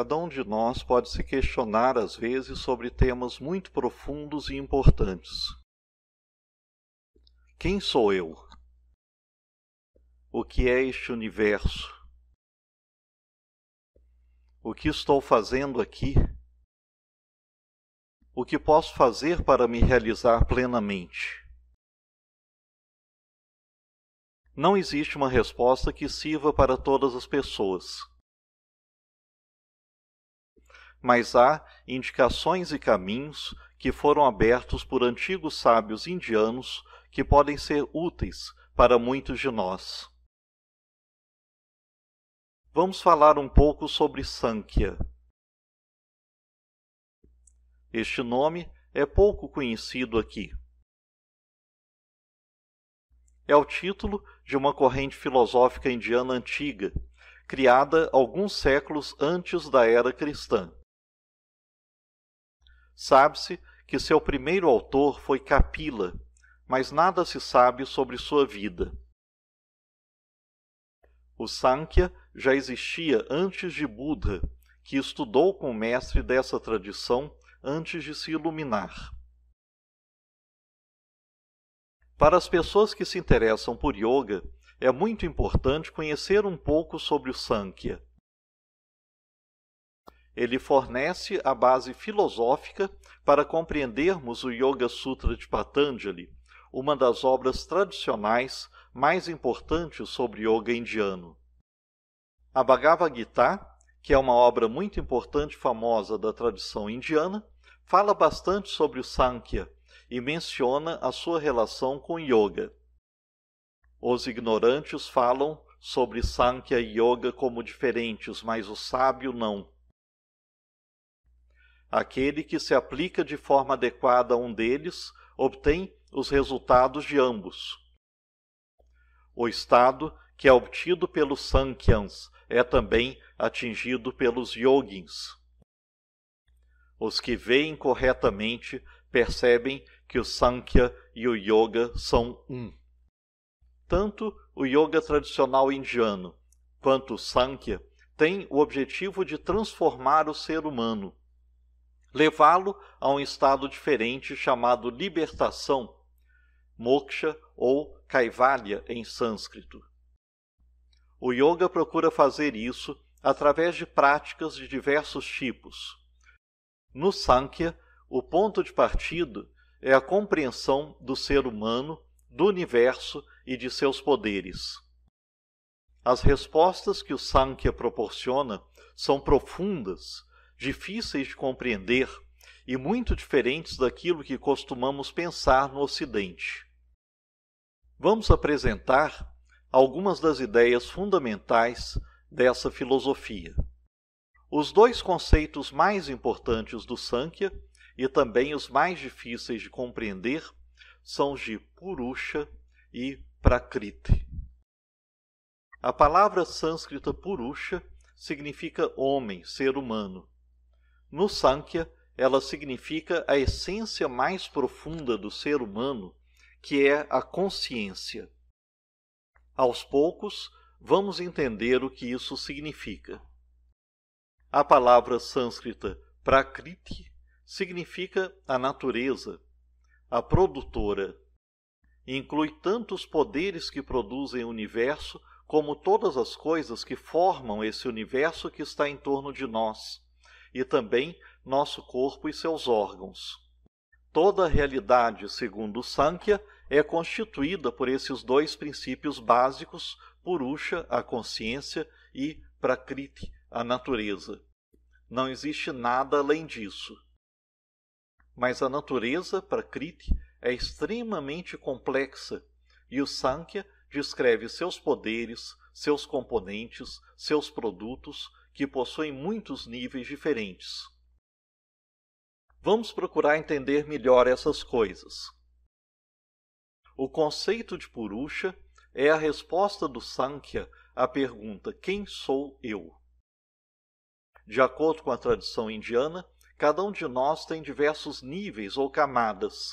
cada um de nós pode se questionar às vezes sobre temas muito profundos e importantes. Quem sou eu? O que é este universo? O que estou fazendo aqui? O que posso fazer para me realizar plenamente? Não existe uma resposta que sirva para todas as pessoas mas há indicações e caminhos que foram abertos por antigos sábios indianos que podem ser úteis para muitos de nós. Vamos falar um pouco sobre Sankhya. Este nome é pouco conhecido aqui. É o título de uma corrente filosófica indiana antiga, criada alguns séculos antes da era cristã. Sabe-se que seu primeiro autor foi Capila, mas nada se sabe sobre sua vida. O Sankhya já existia antes de Buda, que estudou com o mestre dessa tradição antes de se iluminar. Para as pessoas que se interessam por yoga, é muito importante conhecer um pouco sobre o Sankhya. Ele fornece a base filosófica para compreendermos o Yoga Sutra de Patanjali, uma das obras tradicionais mais importantes sobre yoga indiano. A Bhagavad Gita, que é uma obra muito importante e famosa da tradição indiana, fala bastante sobre o Sankhya e menciona a sua relação com yoga. Os ignorantes falam sobre Sankhya e yoga como diferentes, mas o sábio não. Aquele que se aplica de forma adequada a um deles obtém os resultados de ambos. O estado que é obtido pelos Sankhyans é também atingido pelos Yogins. Os que veem corretamente percebem que o Sankhya e o Yoga são um. Tanto o Yoga tradicional indiano quanto o Sankhya têm o objetivo de transformar o ser humano levá-lo a um estado diferente chamado libertação, moksha ou kaivalya em sânscrito. O yoga procura fazer isso através de práticas de diversos tipos. No Sankhya, o ponto de partida é a compreensão do ser humano, do universo e de seus poderes. As respostas que o Sankhya proporciona são profundas difíceis de compreender e muito diferentes daquilo que costumamos pensar no Ocidente. Vamos apresentar algumas das ideias fundamentais dessa filosofia. Os dois conceitos mais importantes do Sankhya e também os mais difíceis de compreender são os de Purusha e Prakriti. A palavra sânscrita Purusha significa homem, ser humano, no Sankhya, ela significa a essência mais profunda do ser humano, que é a consciência. Aos poucos, vamos entender o que isso significa. A palavra sânscrita prakriti significa a natureza, a produtora. Inclui tanto os poderes que produzem o universo, como todas as coisas que formam esse universo que está em torno de nós e também nosso corpo e seus órgãos. Toda realidade, segundo Sankhya, é constituída por esses dois princípios básicos, Purusha, a consciência, e Prakriti, a natureza. Não existe nada além disso. Mas a natureza, Prakriti, é extremamente complexa e o Sankhya descreve seus poderes, seus componentes, seus produtos, que possuem muitos níveis diferentes. Vamos procurar entender melhor essas coisas. O conceito de Purusha é a resposta do Sankhya à pergunta quem sou eu? De acordo com a tradição indiana, cada um de nós tem diversos níveis ou camadas.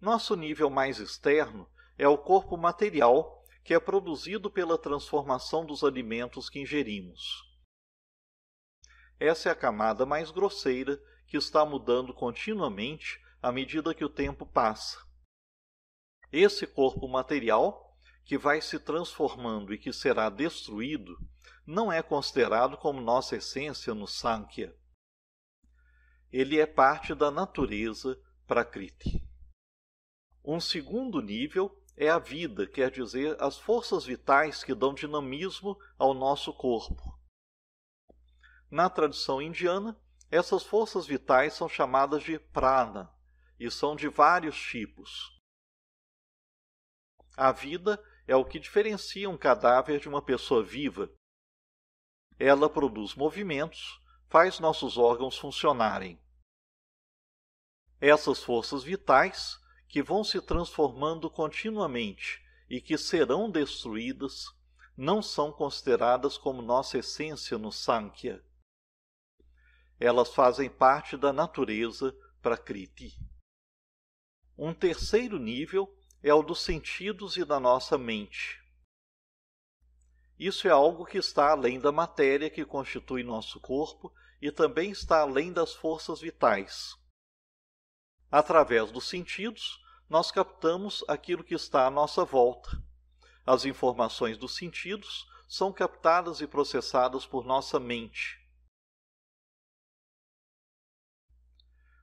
Nosso nível mais externo é o corpo material que é produzido pela transformação dos alimentos que ingerimos. Essa é a camada mais grosseira que está mudando continuamente à medida que o tempo passa. Esse corpo material, que vai se transformando e que será destruído, não é considerado como nossa essência no Sankhya. Ele é parte da natureza Prakriti. Um segundo nível é a vida, quer dizer, as forças vitais que dão dinamismo ao nosso corpo. Na tradição indiana, essas forças vitais são chamadas de prana e são de vários tipos. A vida é o que diferencia um cadáver de uma pessoa viva. Ela produz movimentos, faz nossos órgãos funcionarem. Essas forças vitais que vão se transformando continuamente e que serão destruídas, não são consideradas como nossa essência no Sankhya. Elas fazem parte da natureza Prakriti. Um terceiro nível é o dos sentidos e da nossa mente. Isso é algo que está além da matéria que constitui nosso corpo e também está além das forças vitais. Através dos sentidos, nós captamos aquilo que está à nossa volta. As informações dos sentidos são captadas e processadas por nossa mente.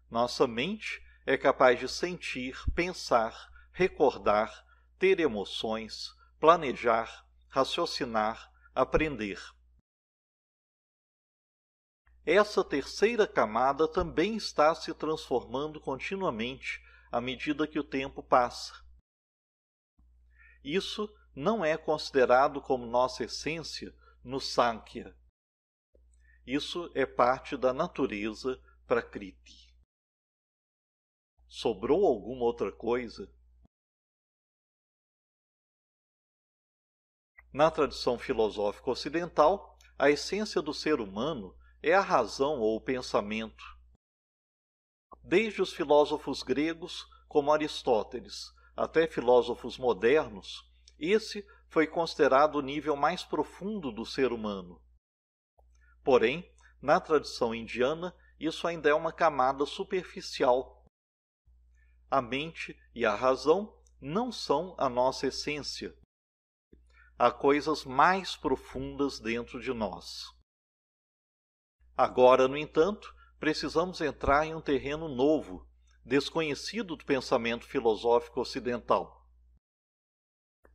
Nossa mente é capaz de sentir, pensar, recordar, ter emoções, planejar, raciocinar, aprender. Essa terceira camada também está se transformando continuamente à medida que o tempo passa. Isso não é considerado como nossa essência no Sankhya. Isso é parte da natureza Prakriti. Sobrou alguma outra coisa? Na tradição filosófica ocidental, a essência do ser humano é a razão ou o pensamento. Desde os filósofos gregos, como Aristóteles, até filósofos modernos, esse foi considerado o nível mais profundo do ser humano. Porém, na tradição indiana, isso ainda é uma camada superficial. A mente e a razão não são a nossa essência. Há coisas mais profundas dentro de nós. Agora, no entanto, precisamos entrar em um terreno novo, desconhecido do pensamento filosófico ocidental.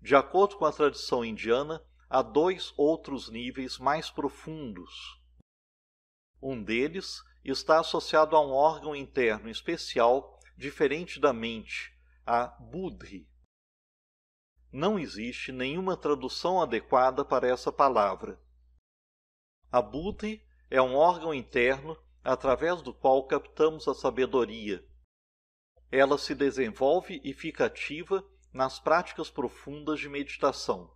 De acordo com a tradição indiana, há dois outros níveis mais profundos. Um deles está associado a um órgão interno especial, diferente da mente, a buddhi. Não existe nenhuma tradução adequada para essa palavra. A buddhi é um órgão interno através do qual captamos a sabedoria. Ela se desenvolve e fica ativa nas práticas profundas de meditação.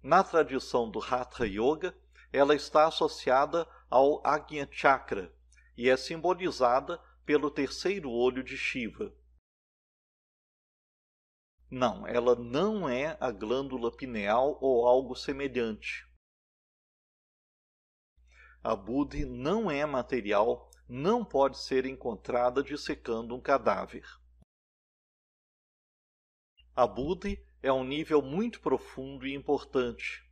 Na tradição do Hatha Yoga, ela está associada ao Agnya Chakra e é simbolizada pelo terceiro olho de Shiva. Não, ela não é a glândula pineal ou algo semelhante. A Bude não é material, não pode ser encontrada dissecando um cadáver. A Bude é um nível muito profundo e importante.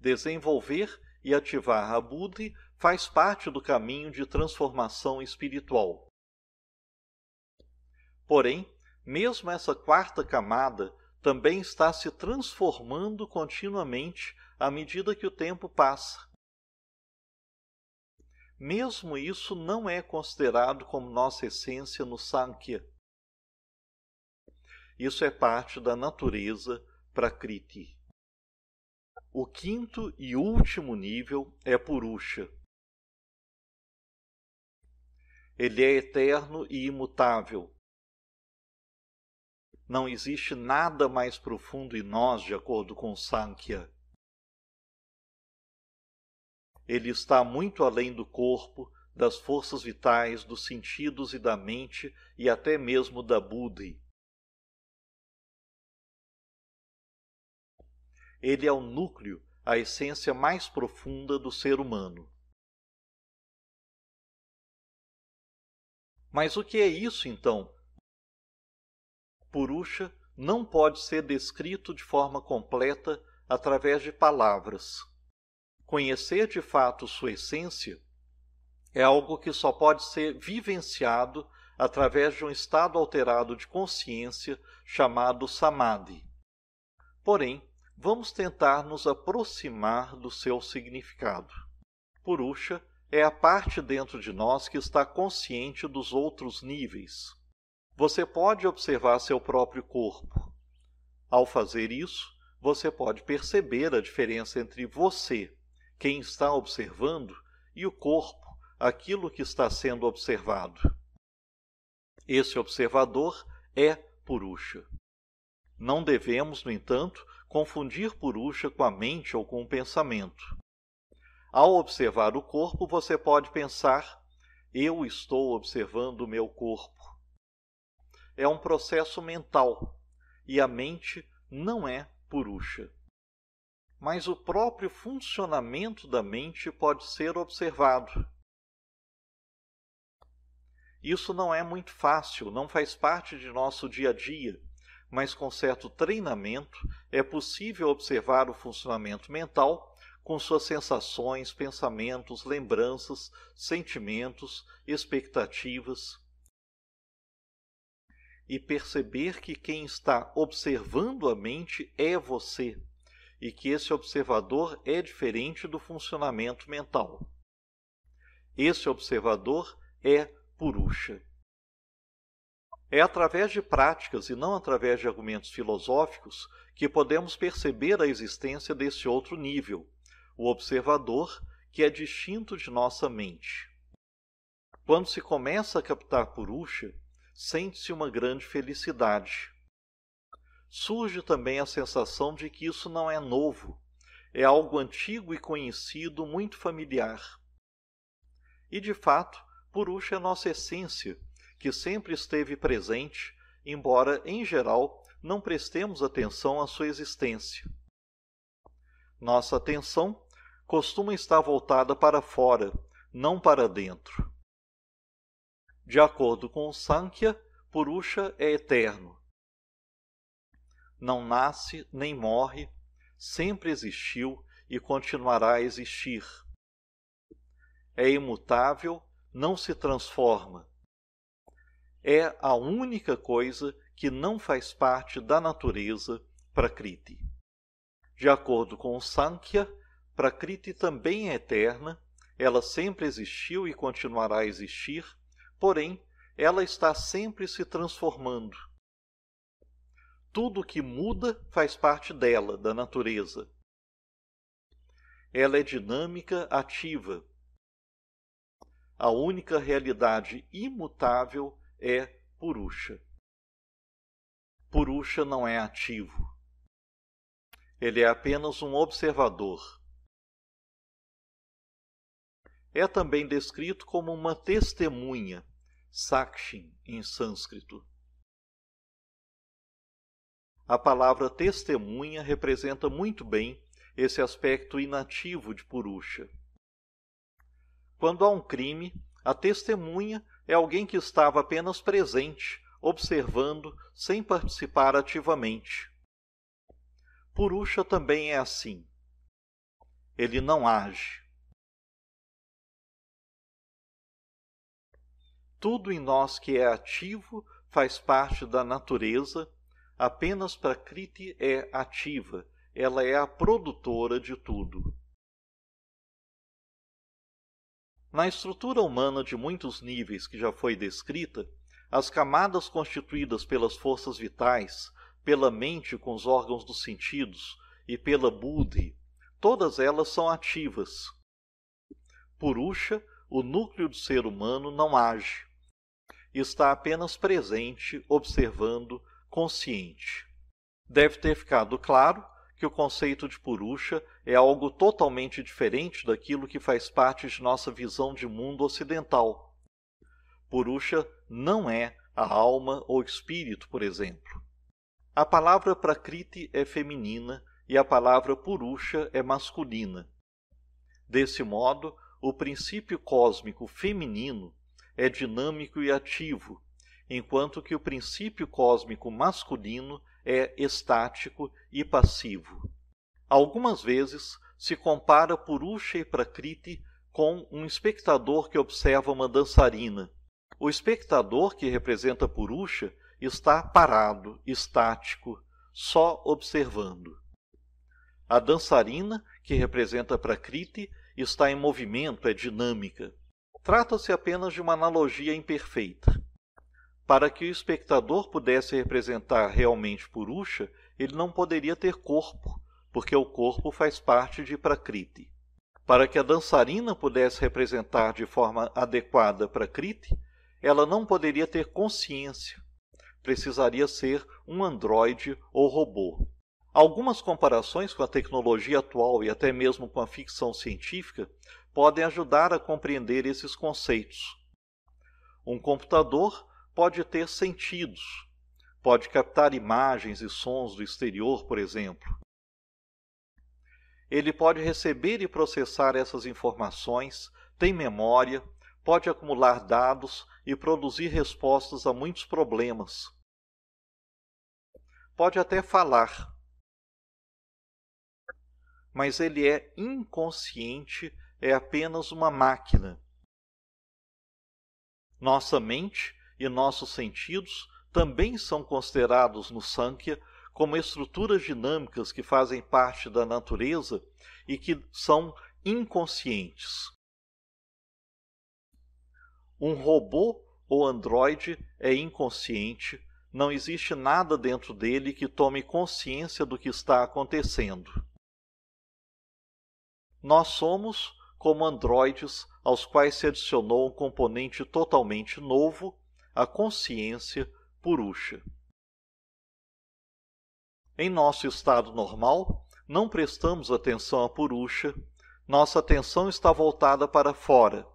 Desenvolver e ativar a Bude faz parte do caminho de transformação espiritual. Porém, mesmo essa quarta camada também está se transformando continuamente à medida que o tempo passa. Mesmo isso não é considerado como nossa essência no Sankhya. Isso é parte da natureza Prakriti. O quinto e último nível é Purusha. Ele é eterno e imutável. Não existe nada mais profundo em nós, de acordo com Sankhya. Ele está muito além do corpo, das forças vitais, dos sentidos e da mente e até mesmo da buddhi. Ele é o núcleo, a essência mais profunda do ser humano. Mas o que é isso então? Purusha não pode ser descrito de forma completa através de palavras. Conhecer de fato sua essência é algo que só pode ser vivenciado através de um estado alterado de consciência chamado samadhi. Porém, vamos tentar nos aproximar do seu significado. Purusha é a parte dentro de nós que está consciente dos outros níveis. Você pode observar seu próprio corpo. Ao fazer isso, você pode perceber a diferença entre você quem está observando e o corpo, aquilo que está sendo observado. Esse observador é Purusha. Não devemos, no entanto, confundir Purusha com a mente ou com o pensamento. Ao observar o corpo, você pode pensar: eu estou observando o meu corpo. É um processo mental e a mente não é Purusha mas o próprio funcionamento da mente pode ser observado. Isso não é muito fácil, não faz parte de nosso dia a dia, mas com certo treinamento é possível observar o funcionamento mental com suas sensações, pensamentos, lembranças, sentimentos, expectativas. E perceber que quem está observando a mente é você e que esse observador é diferente do funcionamento mental. Esse observador é Purusha. É através de práticas e não através de argumentos filosóficos que podemos perceber a existência desse outro nível, o observador, que é distinto de nossa mente. Quando se começa a captar Purusha, sente-se uma grande felicidade surge também a sensação de que isso não é novo, é algo antigo e conhecido, muito familiar. E de fato, Purusha é nossa essência, que sempre esteve presente, embora, em geral, não prestemos atenção à sua existência. Nossa atenção costuma estar voltada para fora, não para dentro. De acordo com o Sankhya, Purusha é eterno, não nasce nem morre, sempre existiu e continuará a existir. É imutável, não se transforma. É a única coisa que não faz parte da natureza Prakriti. De acordo com Sankhya, Prakriti também é eterna, ela sempre existiu e continuará a existir, porém, ela está sempre se transformando. Tudo que muda faz parte dela, da natureza. Ela é dinâmica, ativa. A única realidade imutável é Purusha. Purusha não é ativo. Ele é apenas um observador. É também descrito como uma testemunha, Sakshin em sânscrito. A palavra testemunha representa muito bem esse aspecto inativo de Purusha. Quando há um crime, a testemunha é alguém que estava apenas presente, observando, sem participar ativamente. Purusha também é assim. Ele não age. Tudo em nós que é ativo faz parte da natureza Apenas Prakriti é ativa, ela é a produtora de tudo. Na estrutura humana de muitos níveis que já foi descrita, as camadas constituídas pelas forças vitais, pela mente com os órgãos dos sentidos e pela buddhi, todas elas são ativas. Purusha, o núcleo do ser humano, não age. Está apenas presente, observando, consciente. Deve ter ficado claro que o conceito de Purusha é algo totalmente diferente daquilo que faz parte de nossa visão de mundo ocidental. Purusha não é a alma ou espírito, por exemplo. A palavra Prakriti é feminina e a palavra Purusha é masculina. Desse modo, o princípio cósmico feminino é dinâmico e ativo, enquanto que o princípio cósmico masculino é estático e passivo. Algumas vezes se compara Purusha e Prakriti com um espectador que observa uma dançarina. O espectador que representa Purusha está parado, estático, só observando. A dançarina, que representa Prakriti, está em movimento, é dinâmica. Trata-se apenas de uma analogia imperfeita. Para que o espectador pudesse representar realmente Purusha, ele não poderia ter corpo, porque o corpo faz parte de Prakriti. Para que a dançarina pudesse representar de forma adequada Prakriti, ela não poderia ter consciência, precisaria ser um androide ou robô. Algumas comparações com a tecnologia atual e até mesmo com a ficção científica podem ajudar a compreender esses conceitos. Um computador pode ter sentidos, pode captar imagens e sons do exterior, por exemplo. Ele pode receber e processar essas informações, tem memória, pode acumular dados e produzir respostas a muitos problemas. Pode até falar, mas ele é inconsciente, é apenas uma máquina. Nossa mente e nossos sentidos também são considerados no Sankhya como estruturas dinâmicas que fazem parte da natureza e que são inconscientes. Um robô ou androide é inconsciente, não existe nada dentro dele que tome consciência do que está acontecendo. Nós somos como androides aos quais se adicionou um componente totalmente novo a consciência purusha. Em nosso estado normal, não prestamos atenção a purusha, nossa atenção está voltada para fora.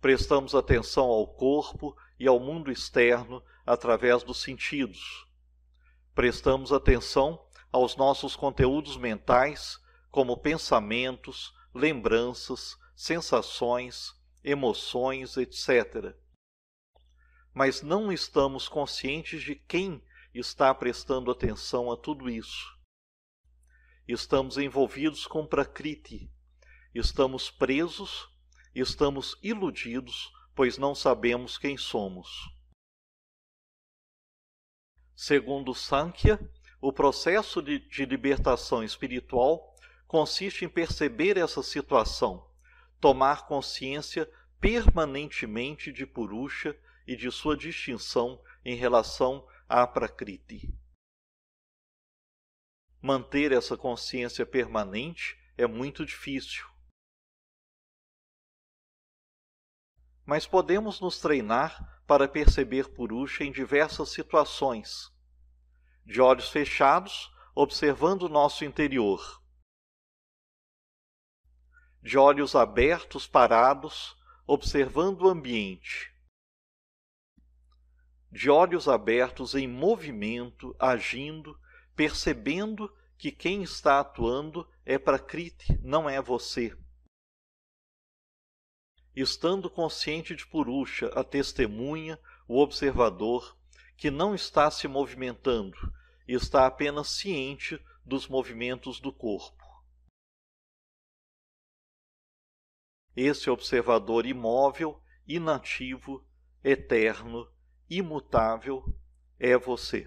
Prestamos atenção ao corpo e ao mundo externo através dos sentidos. Prestamos atenção aos nossos conteúdos mentais, como pensamentos, lembranças, sensações, emoções, etc. Mas não estamos conscientes de quem está prestando atenção a tudo isso. Estamos envolvidos com Prakriti, estamos presos, estamos iludidos, pois não sabemos quem somos. Segundo Sankhya, o processo de, de libertação espiritual consiste em perceber essa situação tomar consciência permanentemente de Purusha e de sua distinção em relação à Prakriti. Manter essa consciência permanente é muito difícil. Mas podemos nos treinar para perceber Purusha em diversas situações. De olhos fechados, observando o nosso interior de olhos abertos, parados, observando o ambiente. De olhos abertos, em movimento, agindo, percebendo que quem está atuando é Prakriti, não é você. Estando consciente de Purusha, a testemunha, o observador, que não está se movimentando, está apenas ciente dos movimentos do corpo. esse observador imóvel, inativo, eterno, imutável, é você.